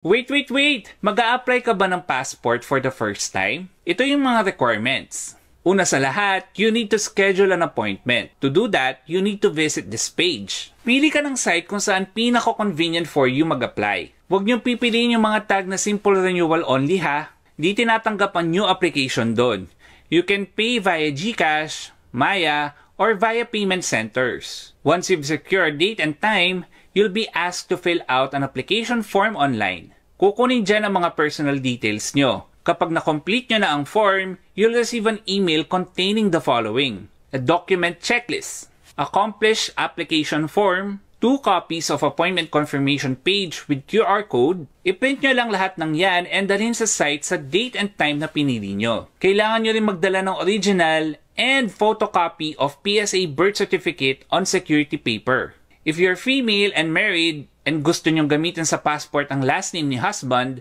Wait, wait, wait! mag apply ka ba ng passport for the first time? Ito yung mga requirements. Una sa lahat, you need to schedule an appointment. To do that, you need to visit this page. Pili ka ng site kung saan pinako-convenient for you mag-apply. Huwag niyong pipiliin yung mga tag na simple renewal only ha. Di tinatanggap ang new application doon. You can pay via GCash, Maya, or via payment centers. Once you've secured date and time, you'll be asked to fill out an application form online. Kukunin dyan ang mga personal details nyo. Kapag na-complete nyo na ang form, you'll receive an email containing the following. A document checklist, accomplish application form, two copies of appointment confirmation page with QR code, iprint nyo lang lahat ng yan and dalhin sa site sa date and time na pinili nyo. Kailangan nyo rin magdala ng original and photocopy of PSA birth certificate on security paper. If you're female and married and gusto nyong gamitin sa passport ang last name ni husband,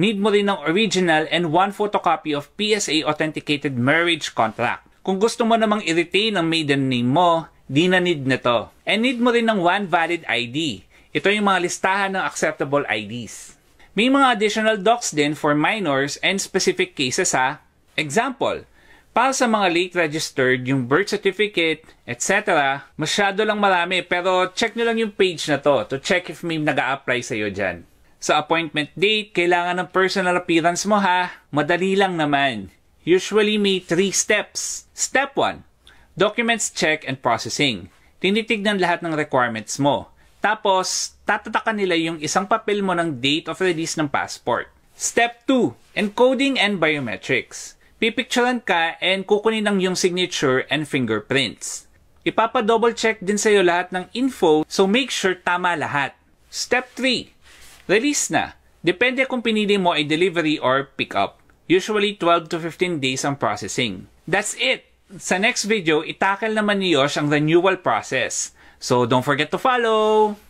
need mo rin ng original and one photocopy of PSA authenticated marriage contract. Kung gusto mo namang i-retain ang maiden name mo, di na need na to. And need mo rin ng one valid ID. Ito yung mga listahan ng acceptable IDs. May mga additional docs din for minors and specific cases ha. Example, para sa mga late registered, yung birth certificate, etc., masyado lang marami. Pero check nyo lang yung page na to to check if may nag apply sa'yo dyan. Sa appointment date, kailangan ng personal appearance mo ha. Madali lang naman. Usually may three steps. Step 1, documents check and processing. Tinitignan lahat ng requirements mo. Tapos, tatatakan nila yung isang papel mo ng date of release ng passport. Step 2, encoding and biometrics pipicturean ka and kukunin ang yung signature and fingerprints. Ipapa-double check din sa sa'yo lahat ng info so make sure tama lahat. Step 3. Release na. Depende kung pinili mo ay delivery or pickup. Usually 12 to 15 days ang processing. That's it! Sa next video, itakal naman ni Yosh ang renewal process. So don't forget to follow!